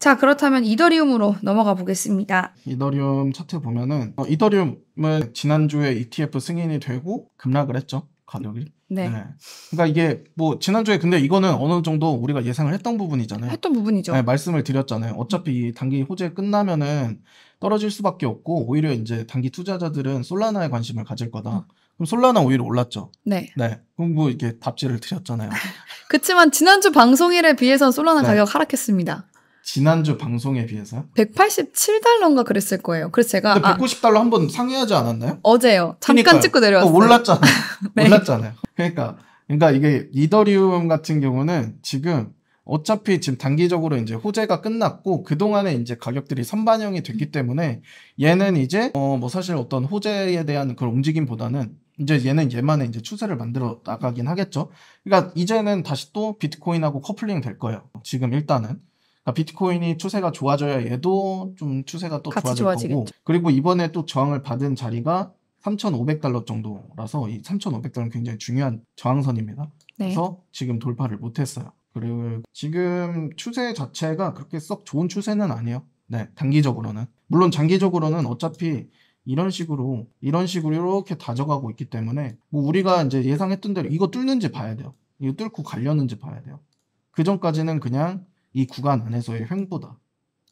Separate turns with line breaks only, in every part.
자, 그렇다면 이더리움으로 넘어가 보겠습니다.
이더리움 차트 보면은 어, 이더리움은 지난주에 ETF 승인이 되고 급락을 했죠. 가격이. 네. 네. 그러니까 이게 뭐 지난주에 근데 이거는 어느 정도 우리가 예상을 했던 부분이잖아요. 했던 부분이죠. 네, 말씀을 드렸잖아요. 어차피 단기 호재 끝나면은 떨어질 수밖에 없고 오히려 이제 단기 투자자들은 솔라나에 관심을 가질 거다. 어. 그럼 솔라나 오히려 올랐죠. 네. 네. 그럼 뭐이게 답지를 드렸잖아요.
그렇지만 지난주 방송일에 비해서 솔라나 네. 가격 하락했습니다.
지난주 방송에 비해서
187달러인가 그랬을 거예요. 그래서 제가
190달러 아, 한번 상회하지 않았나요?
어제요. 잠깐 그러니까요. 찍고 어, 내려왔어요. 어, 올랐잖아요.
네. 올랐잖아요. 그러니까 그러니까 이게 이더리움 같은 경우는 지금 어차피 지금 단기적으로 이제 호재가 끝났고 그동안에 이제 가격들이 선반영이 됐기 때문에 얘는 이제 어 뭐 사실 어떤 호재에 대한 그런 움직임보다는 이제 얘는 얘만의 이제 추세를 만들어 나가긴 하겠죠. 그러니까 이제는 다시 또 비트코인하고 커플링 될 거예요. 지금 일단은 그러니까 비트코인이 추세가 좋아져야 얘도 좀 추세가 또 같이 좋아질 좋아지겠죠. 거고 그리고 이번에 또 저항을 받은 자리가 3,500달러 정도라서 이 3,500달러는 굉장히 중요한 저항선입니다. 네. 그래서 지금 돌파를 못했어요. 그리고 지금 추세 자체가 그렇게 썩 좋은 추세는 아니에요. 네, 단기적으로는 물론 장기적으로는 어차피 이런 식으로 이런 식으로 이렇게 다져가고 있기 때문에 뭐 우리가 이제 예상했던 대로 이거 뚫는지 봐야 돼요. 이거 뚫고 갈려는지 봐야 돼요. 그 전까지는 그냥 이 구간 안에서의 횡보다.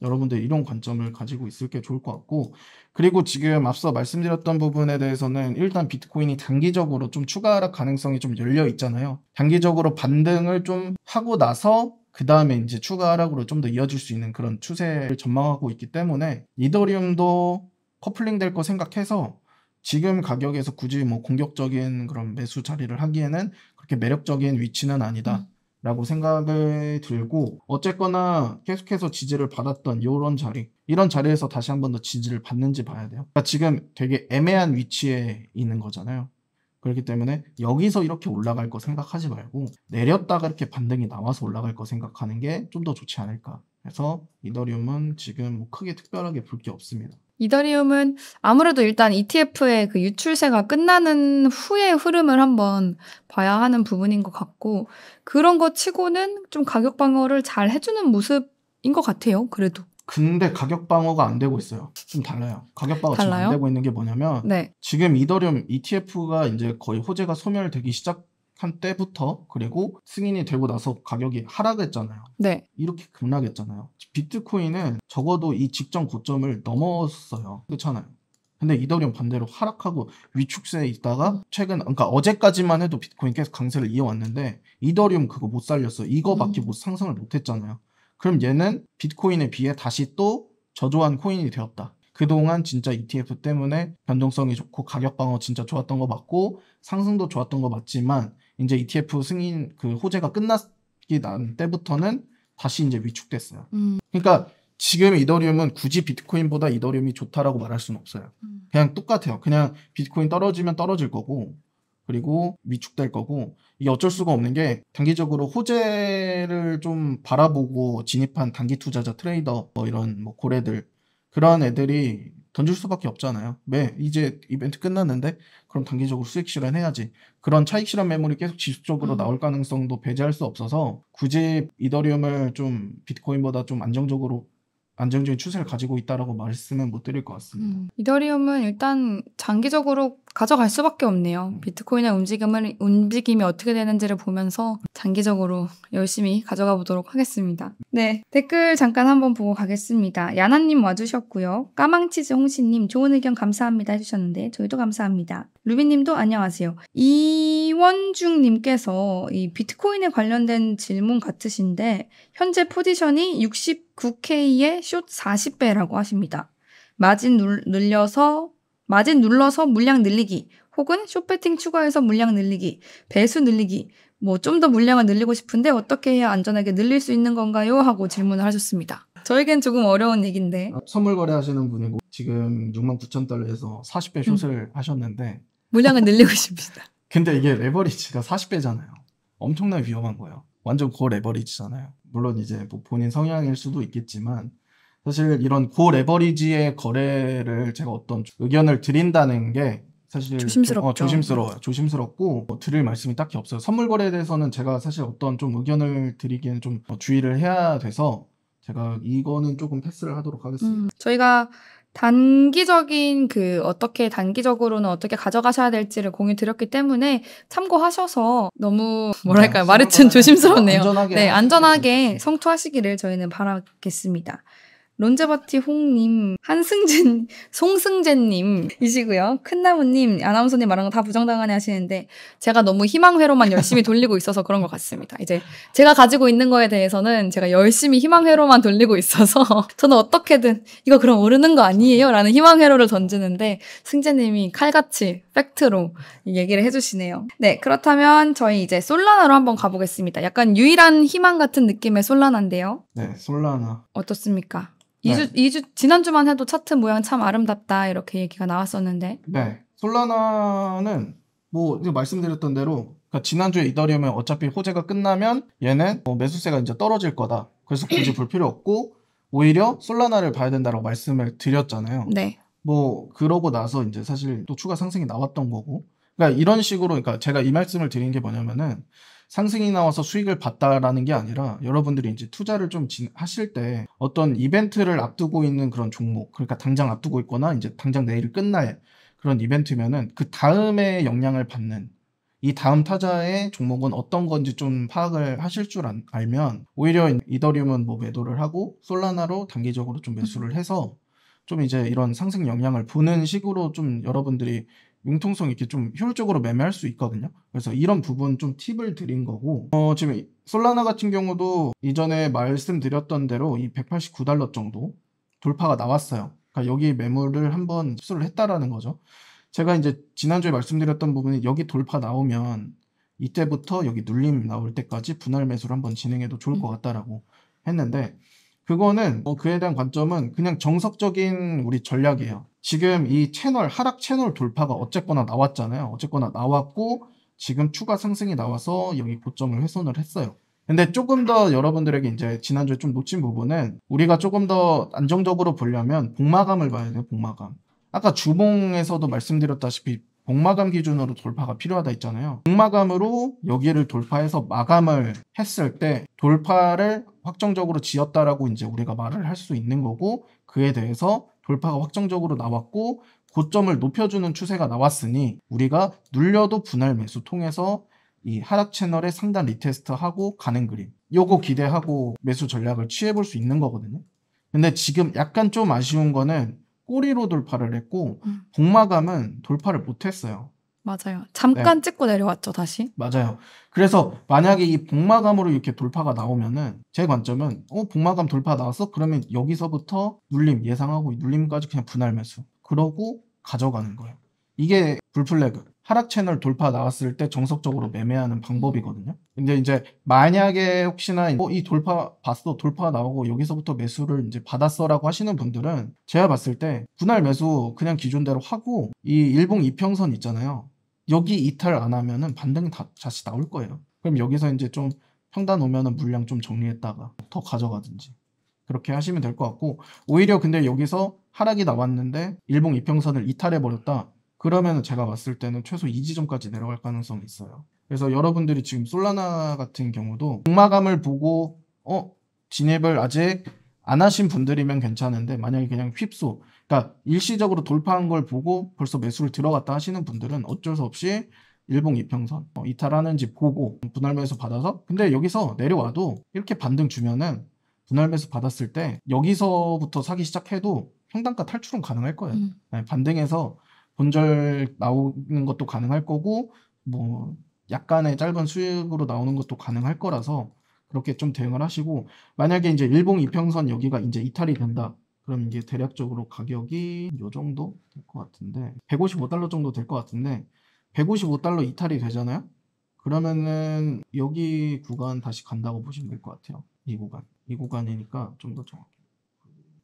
여러분들 이런 관점을 가지고 있을 게 좋을 것 같고 그리고 지금 앞서 말씀드렸던 부분에 대해서는 일단 비트코인이 단기적으로 좀 추가 하락 가능성이 좀 열려 있잖아요 단기적으로 반등을 좀 하고 나서 그 다음에 이제 추가 하락으로 좀 더 이어질 수 있는 그런 추세를 전망하고 있기 때문에 이더리움도 커플링 될 거 생각해서 지금 가격에서 굳이 뭐 공격적인 그런 매수 자리를 하기에는 그렇게 매력적인 위치는 아니다 음. 라고 생각을 들고 어쨌거나 계속해서 지지를 받았던 이런 자리 이런 자리에서 다시 한 번 더 지지를 받는지 봐야 돼요 그러니까 지금 되게 애매한 위치에 있는 거잖아요 그렇기 때문에 여기서 이렇게 올라갈 거 생각하지 말고 내렸다가 이렇게 반등이 나와서 올라갈 거 생각하는 게 좀 더 좋지 않을까 그래서 이더리움은 지금 뭐 크게 특별하게 볼 게 없습니다
이더리움은 아무래도 일단 ETF의 그 유출세가 끝나는 후의 흐름을 한번 봐야 하는 부분인 것 같고 그런 거 치고는 좀 가격 방어를 잘 해주는 모습인 것 같아요. 그래도.
근데 가격 방어가 안 되고 있어요. 좀 달라요. 가격 방어가 달라요? 지금 안 되고 있는 게 뭐냐면 네. 지금 이더리움 ETF가 이제 거의 호재가 소멸되기 시작 한 때부터 그리고 승인이 되고 나서 가격이 하락했잖아요. 네. 이렇게 급락했잖아요. 비트코인은 적어도 이 직전 고점을 넘었어요. 그렇잖아요. 근데 이더리움 반대로 하락하고 위축세에 있다가 최근 그러니까 어제까지만 해도 비트코인 계속 강세를 이어왔는데 이더리움 그거 못 살렸어. 이거밖에 음. 못 상승을 못 했잖아요. 그럼 얘는 비트코인에 비해 다시 또 저조한 코인이 되었다. 그동안 진짜 ETF 때문에 변동성이 좋고 가격 방어 진짜 좋았던 거 맞고 상승도 좋았던 거 맞지만 이제 ETF 승인 그 호재가 끝났기 난 때부터는 다시 이제 위축됐어요. 음. 그러니까 지금 이더리움은 굳이 비트코인보다 이더리움이 좋다라고 말할 수는 없어요. 음. 그냥 똑같아요. 그냥 비트코인 떨어지면 떨어질 거고 그리고 위축될 거고 이게 어쩔 수가 없는 게 단기적으로 호재를 좀 바라보고 진입한 단기 투자자 트레이더 뭐 이런 뭐 고래들 그런 애들이 던질 수밖에 없잖아요. 왜? 이제 이벤트 끝났는데 그럼 단기적으로 수익 실현해야지. 그런 차익 실현 매물이 계속 지속적으로 음. 나올 가능성도 배제할 수 없어서 굳이 이더리움을 좀 비트코인보다 좀 안정적으로 안정적인 추세를 가지고 있다라고 말씀은 못 드릴 것 같습니다.
음. 이더리움은 일단 장기적으로 가져갈 수밖에 없네요. 음. 비트코인의 움직임을, 움직임이 어떻게 되는지를 보면서 장기적으로 열심히 가져가 보도록 하겠습니다. 네, 댓글 잠깐 한번 보고 가겠습니다. 야나님 와주셨고요. 까망치즈 홍신님 좋은 의견 감사합니다 해주셨는데 저희도 감사합니다. 루비님도 안녕하세요. 이원중님께서 이 비트코인에 관련된 질문 같으신데 현재 포지션이 69K에 숏 40배라고 하십니다. 마진 눌려서 마진 눌러서 물량 늘리기 혹은 쇼패팅 추가해서 물량 늘리기, 배수 늘리기, 뭐 좀 더 물량을 늘리고 싶은데 어떻게 해야 안전하게 늘릴 수 있는 건가요? 하고 질문을 하셨습니다. 저에겐 조금 어려운 얘기인데
아, 선물 거래하시는 분이고 지금 6만 9천 달러에서 40배 숏을 음. 하셨는데
물량을 늘리고 싶습니다.
근데 이게 레버리지가 40배잖아요. 엄청나게 위험한 거예요. 완전 고 레버리지잖아요. 물론 이제 뭐 본인 성향일 수도 있겠지만 사실 이런 고 레버리지의 거래를 제가 어떤 의견을 드린다는 게 사실 조심스럽죠. 어, 조심스러워요. 조심스럽고 뭐 드릴 말씀이 딱히 없어요. 선물 거래에 대해서는 제가 사실 어떤 좀 의견을 드리기에는 좀 어, 주의를 해야 돼서 제가 이거는 조금 패스를 하도록 하겠습니다. 음,
저희가 단기적인 그 어떻게 단기적으로는 어떻게 가져가셔야 될지를 공유 드렸기 때문에 참고하셔서 너무 네, 뭐랄까요 마르친 조심스럽네요. 안전하게 네 안전하게 성투하시기를 저희는 바라겠습니다. 론제바티 홍님, 한승진, 송승재님이시고요. 큰나무님, 아나운서님 말하는거 다 부정당하네 하시는데 제가 너무 희망회로만 열심히 돌리고 있어서 그런 것 같습니다. 이제 제가 가지고 있는 거에 대해서는 제가 열심히 희망회로만 돌리고 있어서 저는 어떻게든 이거 그럼 오르는 거 아니에요? 라는 희망회로를 던지는데 승재님이 칼같이 팩트로 얘기를 해주시네요. 네, 그렇다면 저희 이제 솔라나로 한번 가보겠습니다. 약간 유일한 희망 같은 느낌의 솔라나인데요.
네, 솔라나.
어떻습니까? 2주, 네. 2주, 지난주만 해도 차트 모양 참 아름답다. 이렇게 얘기가 나왔었는데.
네. 솔라나는 뭐, 말씀드렸던 대로 그러니까 지난주에 이더리움은 어차피 호재가 끝나면 얘는 뭐 매수세가 이제 떨어질 거다. 그래서 굳이 볼 필요 없고 오히려 솔라나를 봐야 된다라고 말씀을 드렸잖아요. 네. 뭐 그러고 나서 이제 사실 또 추가 상승이 나왔던 거고. 그러니까 이런 식으로 그러니까 제가 이 말씀을 드린 게 뭐냐면은 상승이 나와서 수익을 봤다라는 게 아니라 여러분들이 이제 투자를 좀 하실 때 어떤 이벤트를 앞두고 있는 그런 종목 그러니까 당장 앞두고 있거나 이제 당장 내일 끝날 그런 이벤트면은 그 다음에 영향을 받는 이 다음 타자의 종목은 어떤 건지 좀 파악을 하실 줄 알면 오히려 이더리움은 뭐 매도를 하고 솔라나로 단기적으로 좀 매수를 해서 좀 이제 이런 상승 영향을 보는 식으로 좀 여러분들이 융통성 있게 좀 효율적으로 매매할 수 있거든요 그래서 이런 부분 좀 팁을 드린 거고 어, 지금 솔라나 같은 경우도 이전에 말씀드렸던 대로 이 189달러 정도 돌파가 나왔어요 그러니까 여기 매물을 한번 흡수를 했다라는 거죠 제가 이제 지난주에 말씀드렸던 부분이 여기 돌파 나오면 이때부터 여기 눌림 나올 때까지 분할 매수를 한번 진행해도 좋을 것 음. 같다라고 했는데 그거는 어, 그에 대한 관점은 그냥 정석적인 우리 전략이에요 지금 이 채널 하락 채널 돌파가 어쨌거나 나왔잖아요. 어쨌거나 나왔고 지금 추가 상승이 나와서 여기 고점을 훼손을 했어요. 근데 조금 더 여러분들에게 이제 지난주에 좀 놓친 부분은 우리가 조금 더 안정적으로 보려면 복마감을 봐야 돼요. 복마감. 아까 주봉에서도 말씀드렸다시피 복마감 기준으로 돌파가 필요하다 있잖아요 복마감으로 여기를 돌파해서 마감을 했을 때 돌파를 확정적으로 지었다라고 이제 우리가 말을 할 수 있는 거고 그에 대해서 돌파가 확정적으로 나왔고 고점을 높여주는 추세가 나왔으니 우리가 눌려도 분할 매수 통해서 이 하락 채널에 상단 리테스트하고 가는 그림 요거 기대하고 매수 전략을 취해볼 수 있는 거거든요 근데 지금 약간 좀 아쉬운 거는 꼬리로 돌파를 했고 음. 복마감은 돌파를 못했어요
맞아요. 잠깐 네. 찍고 내려왔죠, 다시.
맞아요. 그래서 만약에 이 복마감으로 이렇게 돌파가 나오면은 제 관점은 어, 복마감 돌파 나왔어? 그러면 여기서부터 눌림 예상하고 눌림까지 그냥 분할 매수. 그러고 가져가는 거예요. 이게 불플래그. 하락 채널 돌파 나왔을 때 정석적으로 음. 매매하는 방법이거든요. 근데 음. 이제 만약에 혹시나 어, 이 돌파 봤어 돌파 나오고 여기서부터 매수를 이제 받았어라고 하시는 분들은 제가 봤을 때 분할 매수 그냥 기존대로 하고 이 일봉 이평선 있잖아요. 여기 이탈 안 하면은 반등 다 다시 나올 거예요. 그럼 여기서 이제 좀 평단 오면은 물량 좀 정리했다가 더 가져가든지 그렇게 하시면 될 것 같고 오히려 근데 여기서 하락이 나왔는데 일봉 이평선을 이탈해 버렸다. 그러면 제가 봤을 때는 최소 2지점까지 내려갈 가능성이 있어요. 그래서 여러분들이 지금 솔라나 같은 경우도 공마감을 보고 어 진입을 아직 안 하신 분들이면 괜찮은데 만약에 그냥 휩소 그러니까 일시적으로 돌파한 걸 보고 벌써 매수를 들어갔다 하시는 분들은 어쩔 수 없이 일봉 이평선 어, 이탈하는지 보고 분할 매수 받아서 근데 여기서 내려와도 이렇게 반등 주면은 분할 매수 받았을 때 여기서부터 사기 시작해도 평단가 탈출은 가능할 거예요 음. 네, 반등해서 본절 나오는 것도 가능할 거고 뭐 약간의 짧은 수익으로 나오는 것도 가능할 거라서 그렇게 좀 대응을 하시고 만약에 이제 일봉 이평선 여기가 이제 이탈이 된다. 그럼 이게 대략적으로 가격이 요 정도 될 것 같은데 155달러 정도 될 것 같은데 155달러 이탈이 되잖아요. 그러면은 여기 구간 다시 간다고 보시면 될 것 같아요. 이 구간. 이 구간이니까 좀 더 정확히.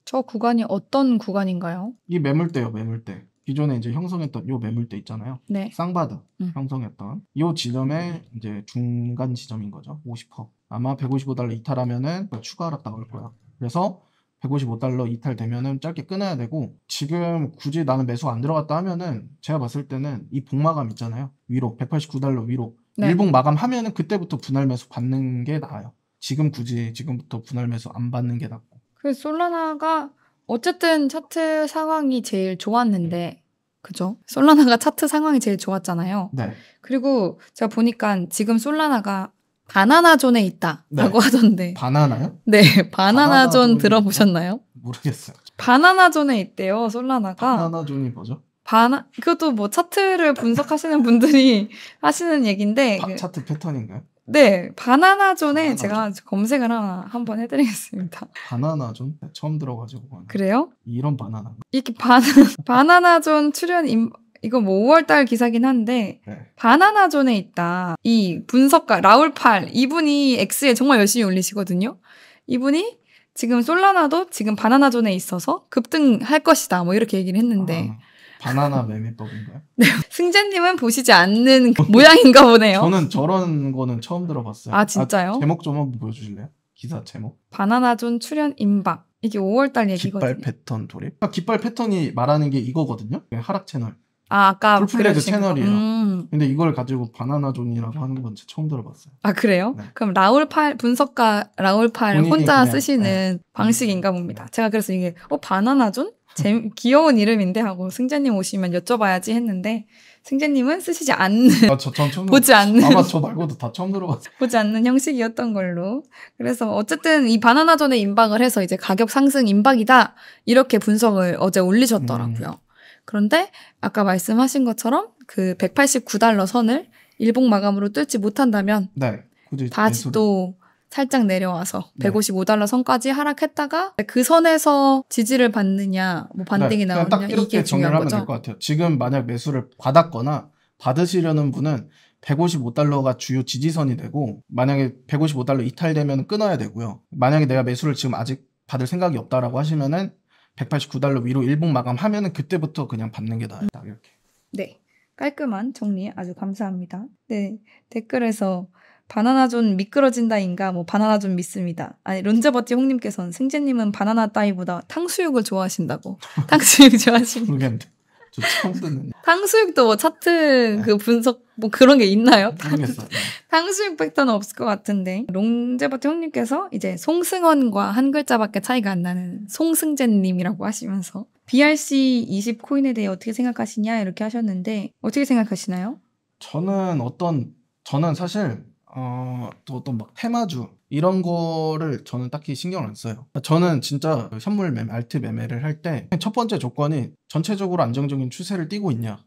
저 구간이 어떤 구간인가요?
이 매물대요, 매물대. 기존에 이제 형성했던 요 매물대 있잖아요. 네. 쌍바드 음. 형성했던 요 지점의 이제 중간 지점인 거죠. 50% 아마 155달러 이탈하면은 추가 하락 나올 거야. 그래서 155달러 이탈되면은 짧게 끊어야 되고 지금 굳이 나는 매수 안 들어갔다 하면은 제가 봤을 때는 이 복마감 있잖아요. 위로 189달러 위로 네. 일봉 마감하면은 그때부터 분할 매수 받는 게 나아요. 지금 굳이 지금부터 분할 매수 안 받는 게 낫고.
그 솔라나가 어쨌든 차트 상황이 제일 좋았는데 네. 그죠? 솔라나가 차트 상황이 제일 좋았잖아요. 네. 그리고 제가 보니까 지금 솔라나가 바나나 존에 있다라고 네. 하던데.
바나나요?
네, 바나나, 바나나 존, 들어보셨나요?
모르겠어요.
바나나 존에 있대요, 솔라나가. 바나나 존이 뭐죠? 바나 그것도 뭐 차트를 분석하시는 분들이 하시는 얘긴데 그, 차트 패턴인가요? 네, 바나나존에 제가 검색을 하나 한번 해드리겠습니다.
바나나존? 처음 들어가지고. 바나나. 그래요? 이런 바나나.
이렇게 바 바나나존 출연 임, 이거 뭐 5월달 기사긴 한데 네. 바나나존에 있다. 이 분석가 라울팔 이분이 X에 정말 열심히 올리시거든요. 이분이 지금 솔라나도 지금 바나나존에 있어서 급등할 것이다. 뭐 이렇게 얘기를 했는데 아.
바나나 매매법인가요?
네. 승재님은 보시지 않는 그 모양인가 보네요. 저는
저런 거는 처음 들어봤어요. 아, 진짜요? 아, 제목 좀 한번 보여주실래요? 기사 제목.
바나나존 출연 임박. 이게 5월달 얘기거든요. 깃발
패턴 돌입. 그 그러니까 깃발 패턴이 말하는 게 이거거든요. 네, 하락 채널.
아, 아까 풀프레드 채널이에요. 음.
근데 이걸 가지고 바나나존이라고 하는 건 처음 들어봤어요.
아, 그래요? 네. 그럼 라울팔 분석가 라울팔 혼자 그냥, 쓰시는 네. 방식인가 봅니다. 네. 제가 그래서 이게 어 바나나존? 재 귀여운 이름인데 하고 승재님 오시면 여쭤봐야지 했는데 승재님은 쓰시지 않는
아, 저, 보지 않는 아마 저 말고도 다 처음 들어봤어
보지 않는 형식이었던 걸로 그래서 어쨌든 이 바나나 존에 임박을 해서 이제 가격 상승 임박이다 이렇게 분석을 어제 올리셨더라고요 음. 그런데 아까 말씀하신 것처럼 그 189달러 선을 일봉 마감으로 뚫지 못한다면
네, 굳이 다시
또 살짝 내려와서 네. 155달러 선까지 하락했다가 그 선에서 지지를 받느냐 뭐 네, 반등이 네. 나오느냐 이게 중요한 거죠. 될것
같아요. 지금 만약 매수를 받았거나 받으시려는 분은 155달러가 주요 지지선이 되고 만약에 155달러 이탈되면 끊어야 되고요. 만약에 내가 매수를 지금 아직 받을 생각이 없다라고 하시면은 189달러 위로 일봉 마감하면은 그때부터 그냥 받는 게 나아요. 음. 이렇게.
네. 깔끔한 정리 아주 감사합니다. 네. 댓글에서 바나나존 미끄러진다인가 뭐 바나나존 믿습니다. 아니 론제버티 홍님께서는 승재님은 바나나 따위보다 탕수육을 좋아하신다고.
탕수육 좋아하십니까?
탕수육도 뭐 차트 그 네. 분석 뭐 그런 게 있나요? 네. 탕수육 팩터는 없을 것 같은데 롱제버티 형님께서 이제 송승헌과 한 글자밖에 차이가 안 나는 송승재님이라고 하시면서 BRC 20 코인에 대해 어떻게 생각하시냐 이렇게 하셨는데 어떻게 생각하시나요?
저는 어떤 저는 사실 어또막 어떤 테마주 이런 거를 저는 딱히 신경을 안 써요. 그러니까 저는 진짜 현물 그 매매, 알트 매매를 할 때 첫 번째 조건이 전체적으로 안정적인 추세를 띄고 있냐,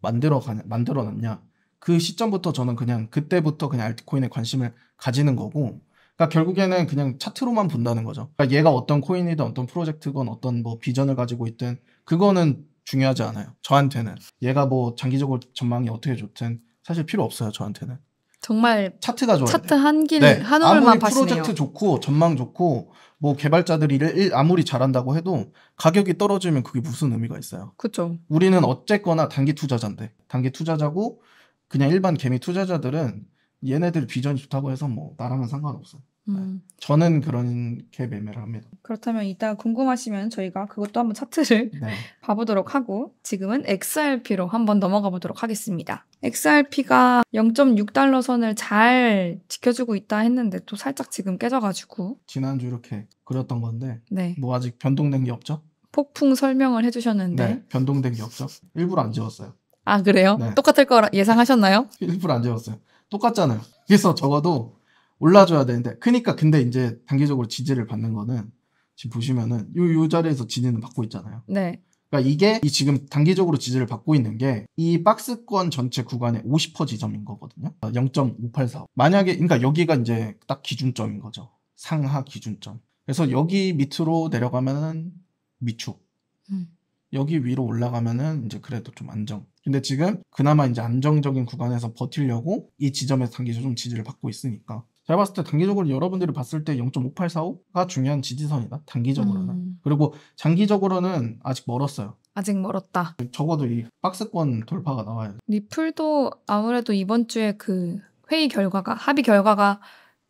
만들어 가 만들어 놨냐. 그 시점부터 저는 그냥 그때부터 그냥 알트코인에 관심을 가지는 거고 그러니까 결국에는 그냥 차트로만 본다는 거죠. 그러니까 얘가 어떤 코인이든 어떤 프로젝트건 어떤 뭐 비전을 가지고 있든 그거는 중요하지 않아요. 저한테는 얘가 뭐 장기적으로 전망이 어떻게 좋든 사실 필요 없어요. 저한테는. 정말 차트가 좋아요. 차트
한 길, 네. 한 올만 파시네요. 프로젝트
좋고 전망 좋고 뭐 개발자들이 일, 아무리 잘한다고 해도 가격이 떨어지면 그게 무슨 의미가 있어요.
그렇죠. 우리는
어쨌거나 단기 투자자인데 단기 투자자고 그냥 일반 개미 투자자들은 얘네들 비전이 좋다고 해서 뭐 나랑은 상관없어. 네. 음. 저는 그런게 매매를 합니다.
그렇다면 일단 궁금하시면 저희가 그것도 한번 차트를 네. 봐보도록 하고 지금은 XRP로 한번 넘어가 보도록 하겠습니다. XRP가 0.6달러 선을 잘 지켜주고 있다 했는데 또 살짝 지금 깨져가지고
지난주 이렇게 그렸던 건데 네. 뭐 아직 변동된 게 없죠?
폭풍 설명을 해주셨는데 네,
변동된 게 없죠? 일부러 안 지웠어요.
아 그래요? 네. 똑같을 거라 예상하셨나요?
일부러 안 지웠어요. 똑같잖아요. 그래서 적어도 올라줘야 되는데 그러니까 근데 이제 단기적으로 지지를 받는 거는 지금 보시면은 요, 요 자리에서 지지는 받고 있잖아요. 네. 그러니까 이게 이 지금 단기적으로 지지를 받고 있는 게 이 박스권 전체 구간의 50% 지점인 거거든요. 0.584. 만약에 그러니까 여기가 이제 딱 기준점인 거죠. 상하 기준점. 그래서 여기 밑으로 내려가면은 미축. 음. 여기 위로 올라가면은 이제 그래도 좀 안정. 근데 지금 그나마 이제 안정적인 구간에서 버틸려고 이 지점에서 단기적으로 좀 지지를 받고 있으니까 제가 봤을 때 단기적으로 여러분들이 봤을 때 0.5845가 중요한 지지선이다. 단기적으로는. 음. 그리고 장기적으로는 아직 멀었어요. 아직 멀었다. 적어도 이 박스권 돌파가 나와야
리플도 아무래도 이번 주에 그 회의 결과가 합의 결과가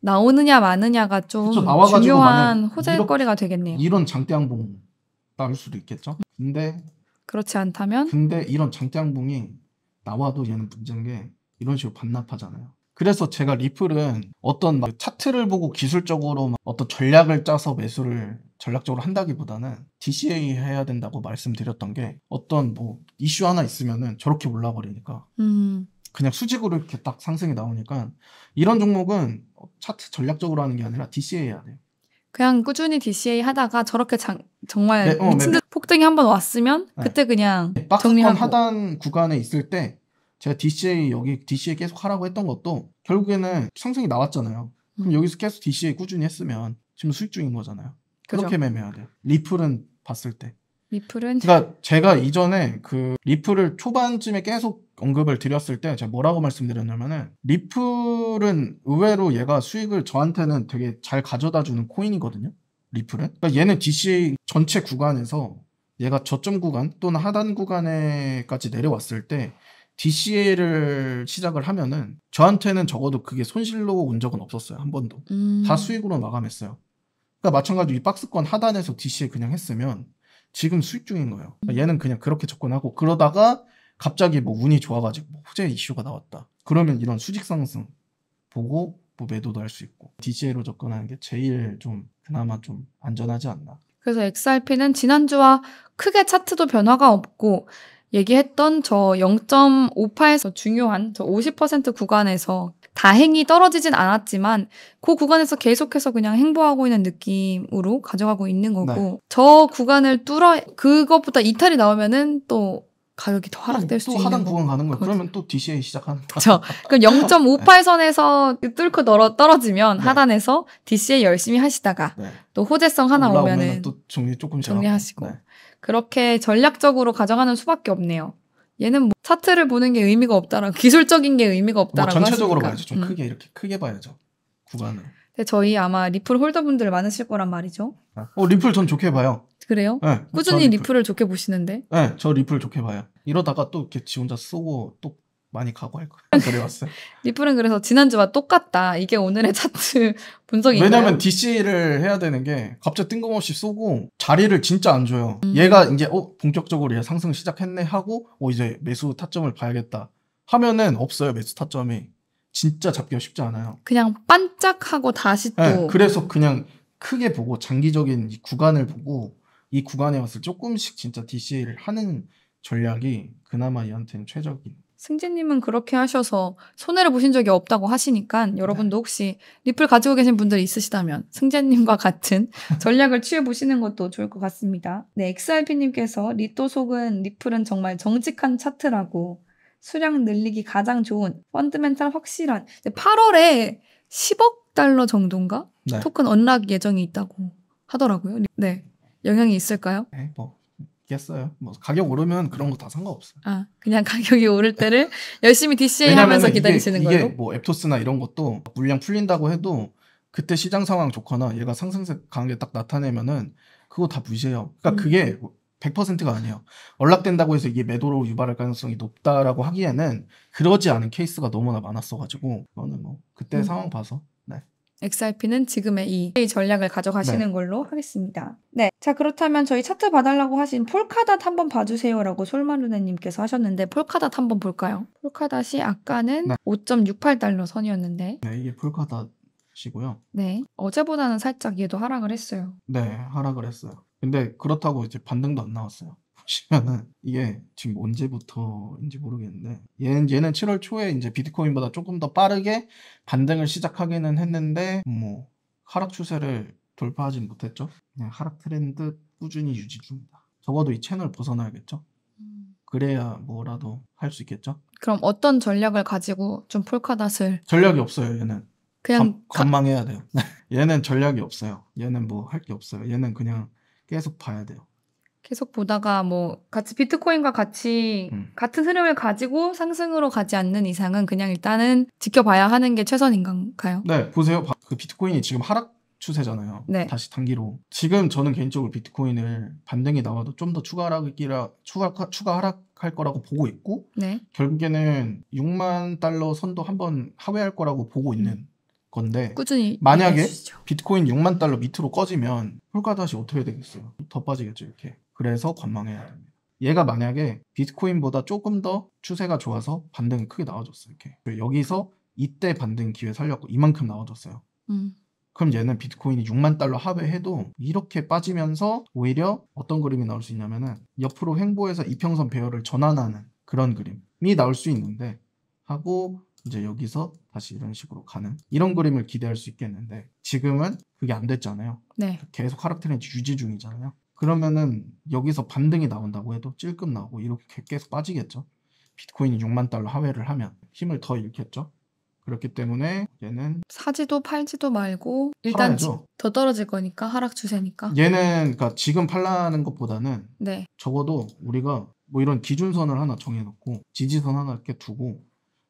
나오느냐 마느냐가 좀 그쵸, 중요한 호재거리가 되겠네요.
이런 장대양봉 나올 수도 있겠죠. 근데
그렇지 않다면
근데 이런 장대양봉이 나와도 얘는 문제인 게 이런 식으로 반납하잖아요. 그래서 제가 리플은 어떤 차트를 보고 기술적으로 어떤 전략을 짜서 매수를 전략적으로 한다기보다는 DCA 해야 된다고 말씀드렸던 게 어떤 뭐 이슈 하나 있으면은 저렇게 올라버리니까 음. 그냥 수직으로 이렇게 딱 상승이 나오니까 이런 종목은 차트 전략적으로 하는 게 아니라 DCA 해야 돼요.
그냥 꾸준히 DCA 하다가 저렇게 장, 정말 네, 어, 네, 미친 네. 듯 폭등이 한 번 왔으면 네. 그때 그냥 네, 정리하 하단
구간에 있을 때 제가 DCA 여기 d c 에 계속 하라고 했던 것도 결국에는 상승이 나왔잖아요. 그럼 음. 여기서 계속 d c 에 꾸준히 했으면 지금 수익 중인 거잖아요. 그죠. 그렇게 매매해야 돼 리플은 봤을 때.
리플은? 그러니까
제가 이전에 그 리플을 초반쯤에 계속 언급을 드렸을 때 제가 뭐라고 말씀드렸냐면은 리플은 의외로 얘가 수익을 저한테는 되게 잘 가져다 주는 코인이거든요. 리플은. 그러니까 얘는 d c 전체 구간에서 얘가 저점 구간 또는 하단 구간에까지 내려왔을 때 DCA를 시작을 하면은 저한테는 적어도 그게 손실로 온 적은 없었어요. 한 번도. 음. 다 수익으로 마감했어요. 그러니까 마찬가지로 이 박스권 하단에서 DCA 그냥 했으면 지금 수익 중인 거예요. 그러니까 얘는 그냥 그렇게 접근하고 그러다가 갑자기 뭐 운이 좋아가지고 뭐 호재 이슈가 나왔다. 그러면 이런 수직 상승 보고 뭐 매도도 할 수 있고 DCA로 접근하는 게 제일 좀 그나마 좀 안전하지 않나.
그래서 XRP는 지난주와 크게 차트도 변화가 없고 얘기했던 저 0.58에서 중요한 저 50% 구간에서 다행히 떨어지진 않았지만 그 구간에서 계속해서 그냥 행보하고 있는 느낌으로 가져가고 있는 거고 네. 저 구간을 뚫어 그것보다 이탈이 나오면은 또 가격이 더 하락될 수도 있는
구간 가는 거예요. 그러면 또 DCA 시작하는 거죠. 그렇죠. 그럼
0.58선에서 네. 그 뚫고 떨어지면 네. 하단에서 DCA 열심히 하시다가 네. 또 호재성 하나 오면은
또 정리 조금
정리하시고 네. 그렇게 전략적으로 가져가는 수밖에 없네요. 얘는 뭐 차트를 보는 게 의미가 없다라 기술적인 게 의미가 뭐 없다라고 뭐 전체적으로 하시니까. 봐야죠. 좀 음.
크게 이렇게 크게 봐야죠. 구간을.
근데 저희 아마 리플 홀더분들 많으실 거란 말이죠.
아, 어 리플 전 좋게 봐요.
그래요? 네, 꾸준히 리플. 을 좋게 보시는데.
네, 저 리플 좋게 봐요. 이러다가 또 이렇게 지 혼자 쓰고 또 많이 각오할 거예요. 그래왔어요.
리플은 그래서 지난주와 똑같다. 이게 오늘의 차트 분석이에요. 왜냐면
DC를 해야 되는 게 갑자기 뜬금없이 쏘고 자리를 진짜 안 줘요. 음. 얘가 이제 어 본격적으로 얘 상승 시작했네 하고 어 이제 매수 타점을 봐야겠다 하면은 없어요 매수 타점이 진짜 잡기가 쉽지 않아요.
그냥 반짝하고 다시 또 네, 그래서
그냥 크게 보고 장기적인 구간을 보고 이 구간에 왔을 조금씩 진짜 DC를 하는 전략이 그나마 얘한테는 최적인.
승진님은 그렇게 하셔서 손해를 보신 적이 없다고 하시니까 네. 여러분도 혹시 리플 가지고 계신 분들 있으시다면 승진님과 같은 전략을 취해 보시는 것도 좋을 것 같습니다. 네, XRP님께서 리또 속은 리플은 정말 정직한 차트라고 수량 늘리기 가장 좋은 펀드멘탈 확실한 8월에 10억 달러 정도인가 네. 토큰 언락 예정이 있다고 하더라고요. 네, 영향이 있을까요?
네, 뭐 있겠어요. 뭐 가격 오르면 그런 거 다 상관없어요.
아 그냥 가격이 오를 때를 열심히 DCA 하면서 기다리시는 이게, 이게
뭐 앱토스나 이런 것도 물량 풀린다고 해도 그때 시장 상황 좋거나 얘가 상승세 강하게 딱 나타내면은 그거 다 무시해요. 그러니까 음. 그게 100%가 아니에요. 언락된다고 해서 이게 매도로 유발할 가능성이 높다라고 하기에는 그러지 않은 케이스가 너무나 많았어가지고 그거는 뭐 그때 음. 상황 봐서
XRP는 지금의 이 전략을 가져가시는 네. 걸로 하겠습니다. 네. 자, 그렇다면 저희 차트 봐달라고 하신 폴카닷 한번 봐주세요라고 솔마루네님께서 하셨는데, 폴카닷 한번 볼까요? 폴카닷이 아까는 네. 5.68달러 선이었는데.
네, 이게 폴카닷이고요.
네. 어제보다는 살짝 얘도 하락을 했어요.
네, 하락을 했어요. 근데 그렇다고 이제 반등도 안 나왔어요. 보시면은 이게 지금 언제부터인지 모르겠는데 얘는 얘는 7월 초에 이제 비트코인보다 조금 더 빠르게 반등을 시작하기는 했는데 뭐 하락 추세를 돌파하진 못했죠. 그냥 하락 트렌드 꾸준히 유지 중이다. 적어도 이 채널 벗어나야겠죠. 음. 그래야 뭐라도 할 수 있겠죠.
그럼 어떤 전략을 가지고 좀 폴카닷을
전략이 없어요. 얘는 그냥 감, 망해야 돼요. 얘는 전략이 없어요. 얘는 뭐 할 게 없어요. 얘는 그냥 계속 봐야 돼요.
계속 보다가 뭐 같이 비트코인과 같이 음. 같은 흐름을 가지고 상승으로 가지 않는 이상은 그냥 일단은 지켜봐야 하는 게 최선인가요?
네, 보세요. 그 비트코인이 지금 하락 추세잖아요. 네. 다시 단기로. 지금 저는 개인적으로 비트코인을 반등이 나와도 좀 더 추가 하락이라 추가 추가 하락할 거라고 보고 있고 네. 결국에는 6만 달러 선도 한번 하회할 거라고 보고 있는 건데
꾸준히 만약에 해주시죠.
비트코인 6만 달러 밑으로 꺼지면 홀가 다시 어떻게 되겠어요? 더 빠지겠죠 이렇게. 그래서 관망해야 됩니다. 얘가 만약에 비트코인보다 조금 더 추세가 좋아서 반등이 크게 나와줬어요 이렇게. 여기서 이때 반등 기회 살렸고 이만큼 나와줬어요. 음. 그럼 얘는 비트코인이 6만 달러 하회해도 이렇게 빠지면서 오히려 어떤 그림이 나올 수 있냐면은 옆으로 횡보해서 이평선 배열을 전환하는 그런 그림이 나올 수 있는데 하고 이제 여기서 다시 이런 식으로 가는 이런 그림을 기대할 수 있겠는데 지금은 그게 안 됐잖아요. 네. 계속 하락 트렌드 유지 중이잖아요. 그러면은 여기서 반등이 나온다고 해도 찔끔 나오고 이렇게 계속 빠지겠죠. 비트코인이 6만 달러 하회를 하면 힘을 더 잃겠죠. 그렇기 때문에 얘는
사지도 팔지도 말고 일단 팔더 떨어질 거니까 하락 추세니까.
얘는 그니까 지금 팔라는 것보다는 네. 적어도 우리가 뭐 이런 기준선을 하나 정해놓고 지지선 하나 이렇게 두고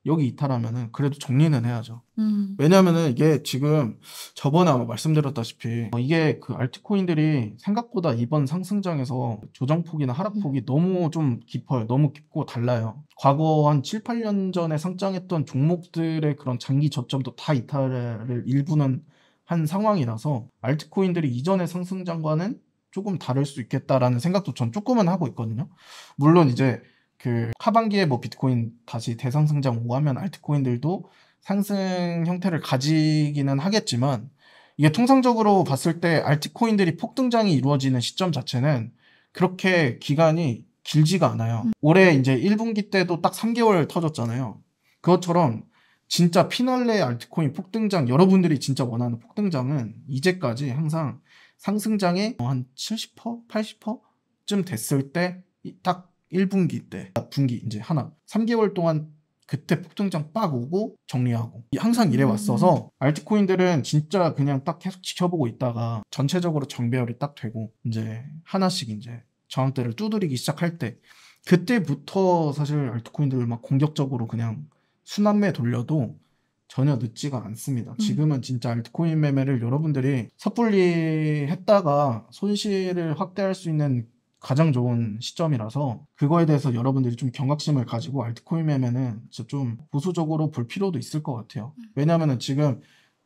여기 이탈하면은 그래도 정리는 해야죠. 음. 왜냐면은 이게 지금 저번에 아마 말씀드렸다시피 어, 이게 그 알트코인들이 생각보다 이번 상승장에서 조정폭이나 하락폭이 음. 너무 좀 깊어요. 너무 깊고 달라요. 과거 한 7, 8년 전에 상장했던 종목들의 그런 장기 저점도 다 이탈을 일부는 한 상황이라서 알트코인들이 이전의 상승장과는 조금 다를 수 있겠다라는 생각도 전 조금은 하고 있거든요. 물론 이제 그 하반기에 뭐 비트코인 다시 대상승장 오가면 알트코인들도 상승 형태를 가지기는 하겠지만 이게 통상적으로 봤을 때 알트코인들이 폭등장이 이루어지는 시점 자체는 그렇게 기간이 길지가 않아요. 음. 올해 이제 1분기 때도 딱 3개월 터졌잖아요. 그것처럼 진짜 피날레 알트코인 폭등장 여러분들이 진짜 원하는 폭등장은 이제까지 항상 상승장이 한 70%, 80%쯤 됐을 때딱 1분기 때, 아, 분기 이제 하나, 3개월 동안 그때 폭등장 빡 오고 정리하고 항상 이래 왔어서 음. 알트코인들은 진짜 그냥 딱 계속 지켜보고 있다가 전체적으로 정배열이 딱 되고 이제 하나씩 이제 저항대를 두드리기 시작할 때 그때부터 사실 알트코인들을 막 공격적으로 그냥 순환매 돌려도 전혀 늦지가 않습니다. 음. 지금은 진짜 알트코인 매매를 여러분들이 섣불리 했다가 손실을 확대할 수 있는 가장 좋은 시점이라서 그거에 대해서 여러분들이 좀 경각심을 가지고 알트코인 매매는 진짜 좀 보수적으로 볼 필요도 있을 것 같아요. 음. 왜냐하면 지금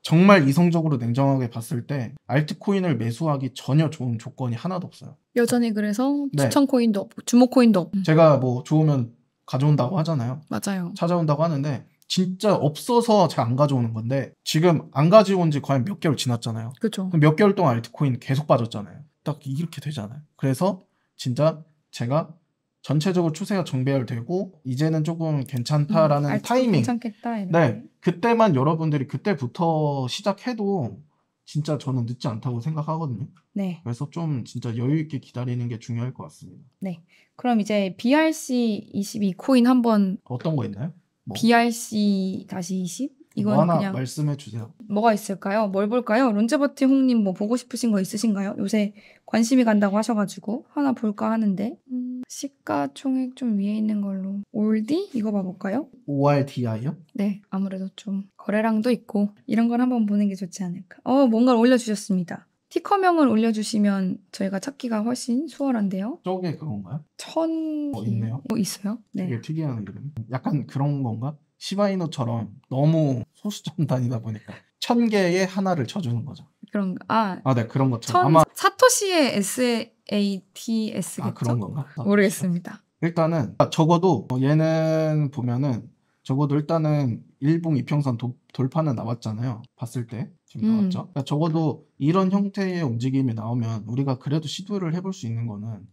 정말 이성적으로 냉정하게 봤을 때 알트코인을 매수하기 전혀 좋은 조건이 하나도 없어요.
여전히 그래서 네. 추천 코인도 없고 주목 코인도 없고 음.
제가 뭐 좋으면 가져온다고 하잖아요. 맞아요. 찾아온다고 하는데 진짜 없어서 잘안 가져오는 건데 지금 안 가져온 지 과연 몇 개월 지났잖아요. 그렇죠. 몇 개월 동안 알트코인 계속 빠졌잖아요. 딱 이렇게 되잖아요. 그래서 진짜 제가 전체적으로 추세가 정배열되고 이제는 조금 괜찮다라는 음, 아, 타이밍.
괜찮겠다, 네,
그때만 여러분들이 그때부터 시작해도 진짜 저는 늦지 않다고 생각하거든요. 네. 그래서 좀 진짜 여유 있게 기다리는 게 중요할 것 같습니다.
네. 그럼 이제 BRC 22 코인 한번
어떤 거 있나요? 뭐.
BRC 다시 20 이거뭐 하나 그냥
말씀해 주세요.
뭐가 있을까요? 뭘 볼까요? 론제버티 홍님 뭐 보고 싶으신 거 있으신가요? 요새 관심이 간다고 하셔가지고 하나 볼까 하는데 음, 시가총액 좀 위에 있는 걸로 올디 이거 봐볼까요?
ORDI요?
네, 아무래도 좀 거래량도 있고 이런 걸 한번 보는 게 좋지 않을까. 어, 뭔가를 올려주셨습니다. 티커명을 올려주시면 저희가 찾기가 훨씬 수월한데요.
저게 그건가요?
천... 어, 있네요. 뭐 있어요?
네. 되게 특이한 이름. 약간 그런 건가? 시바이노처럼 너무 소수점단위다 보니까 천 개에 하나를 쳐주는 거죠.
그런가? 아,
아, 네 그런 것처럼 아마
사토시의 S A T S겠죠? 아, 그런 건가? 모르겠습니다.
일단은 아, 적어도 얘는 보면은 적어도 일단은 일봉 이평선 돌파는 나왔잖아요. 봤을 때 지금 음. 나왔죠. 그러니까 적어도 이런 형태의 움직임이 나오면 우리가 그래도 시도를 해볼 수 있는 거는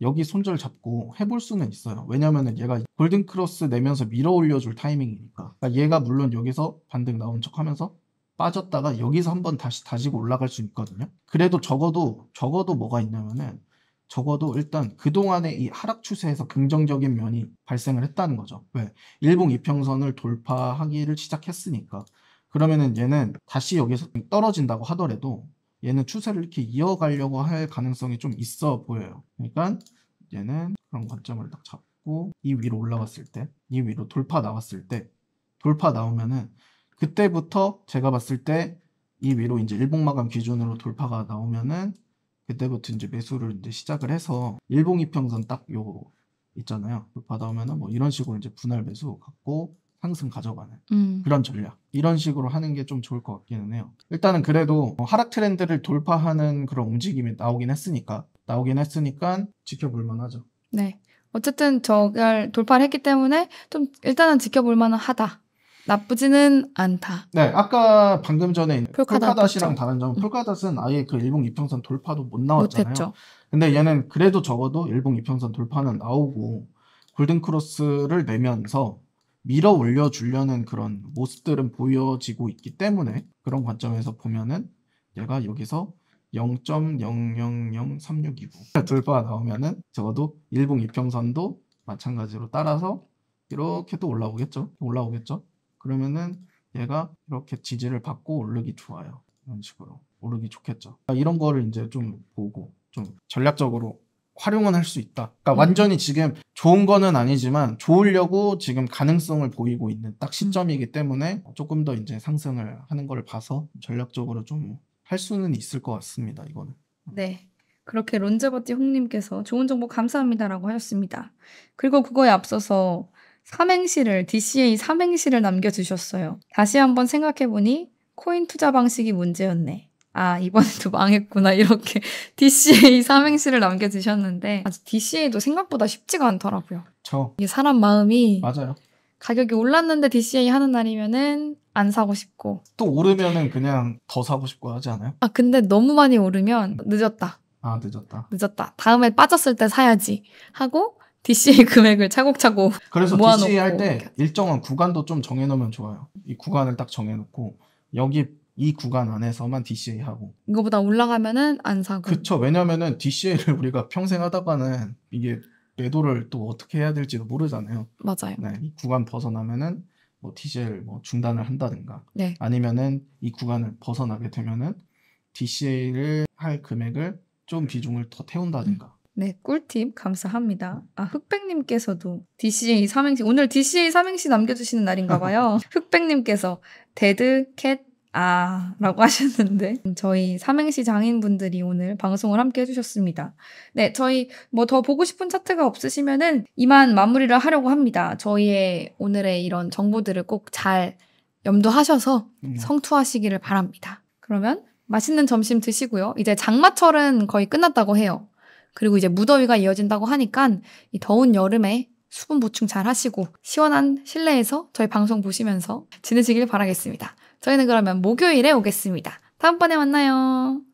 여기 손절 잡고 해볼 수는 있어요. 왜냐면은 얘가 골든 크로스 내면서 밀어 올려줄 타이밍이니까. 그러니까 얘가 물론 여기서 반등 나온 척 하면서 빠졌다가 여기서 한번 다시 다지고 올라갈 수 있거든요. 그래도 적어도, 적어도 뭐가 있냐면은 적어도 일단 그동안의 이 하락 추세에서 긍정적인 면이 발생을 했다는 거죠. 왜? 일봉 이평선을 돌파하기를 시작했으니까. 그러면은 얘는 다시 여기서 떨어진다고 하더라도 얘는 추세를 이렇게 이어가려고 할 가능성이 좀 있어 보여요. 그러니까 얘는 그런 관점을 딱 잡고 이 위로 올라갔을 때, 이 위로 돌파 나왔을 때, 돌파 나오면은 그때부터 제가 봤을 때 이 위로 이제 일봉 마감 기준으로 돌파가 나오면은 그때부터 이제 매수를 이제 시작을 해서 일봉 이평선 딱 요 있잖아요. 돌파 나오면은 뭐 이런 식으로 이제 분할 매수 갖고 상승 가져가는 음. 그런 전략 이런 식으로 하는 게 좀 좋을 것 같기는 해요. 일단은 그래도 뭐 하락 트렌드를 돌파하는 그런 움직임이 나오긴 했으니까 나오긴 했으니까 지켜볼 만하죠.
네. 어쨌든 저걸 돌파를 했기 때문에 좀 일단은 지켜볼 만은 하다. 나쁘지는 않다.
네, 아까 방금 전에 폴카닷이랑 다른 점은 음. 폴카닷은 아예 그 일봉 이평선 돌파도 못 나왔잖아요. 못했죠. 근데 얘는 그래도 적어도 일봉 이평선 돌파는 나오고 골든 크로스를 내면서 밀어 올려 주려는 그런 모습들은 보여지고 있기 때문에 그런 관점에서 보면은 얘가 여기서 0.000362구 돌파 나오면은 적어도 일봉 이평선도 마찬가지로 따라서 이렇게 또 올라오겠죠 올라오겠죠 그러면은 얘가 이렇게 지지를 받고 오르기 좋아요 이런 식으로 오르기 좋겠죠 이런 거를 이제 좀 보고 좀 전략적으로 활용은 할 수 있다. 그러니까 음. 완전히 지금 좋은 거는 아니지만 좋으려고 지금 가능성을 보이고 있는 딱 음. 시점이기 때문에 조금 더 이제 상승을 하는 걸 봐서 전략적으로 좀 할 수는 있을 것 같습니다. 이거는.
음. 네. 그렇게 론제버티 홍님께서 좋은 정보 감사합니다라고 하셨습니다. 그리고 그거에 앞서서 삼행시를 DCA 삼행시를 남겨주셨어요. 다시 한번 생각해보니 코인 투자 방식이 문제였네. 아, 이번에도 망했구나. 이렇게 DCA 삼행시를 남겨주셨는데, 아직 DCA도 생각보다 쉽지가 않더라고요. 저. 이게 사람 마음이. 맞아요. 가격이 올랐는데 DCA 하는 날이면은 안 사고 싶고.
또 오르면은 그냥 더 사고 싶고 하지 않아요?
아, 근데 너무 많이 오르면 늦었다.
아, 늦었다.
늦었다. 다음에 빠졌을 때 사야지. 하고, DCA 금액을 차곡차곡 그래서 모아놓고. DCA 할 때
일정한 구간도 좀 정해놓으면 좋아요. 이 구간을 딱 정해놓고, 여기 이 구간 안에서만 DCA 하고.
이거보다 올라가면은 안 사고.
그쵸. 왜냐면은 DCA를 우리가 평생 하다가는 이게 매도를 또 어떻게 해야 될지도 모르잖아요.
맞아요. 네, 이
구간 벗어나면은 뭐 DCA를 뭐 중단을 한다든가. 네. 아니면은 이 구간을 벗어나게 되면은 DCA를 할 금액을 좀 비중을 더 태운다든가.
네, 꿀팁 감사합니다. 아, 흑백님께서도 DCA 삼행시, 오늘 DCA 삼행시 남겨주시는 날인가 봐요. 흑백님께서 데드, 캣, 아, 라고 하셨는데, 저희 삼행시 장인분들이 오늘 방송을 함께 해주셨습니다. 네, 저희 뭐 더 보고 싶은 차트가 없으시면은 이만 마무리를 하려고 합니다. 저희의 오늘의 이런 정보들을 꼭 잘 염두하셔서 네. 성투하시기를 바랍니다. 그러면 맛있는 점심 드시고요. 이제 장마철은 거의 끝났다고 해요. 그리고 이제 무더위가 이어진다고 하니까 이 더운 여름에 수분 보충 잘 하시고 시원한 실내에서 저희 방송 보시면서 지내시길 바라겠습니다. 저희는 그러면 목요일에 오겠습니다. 다음번에 만나요.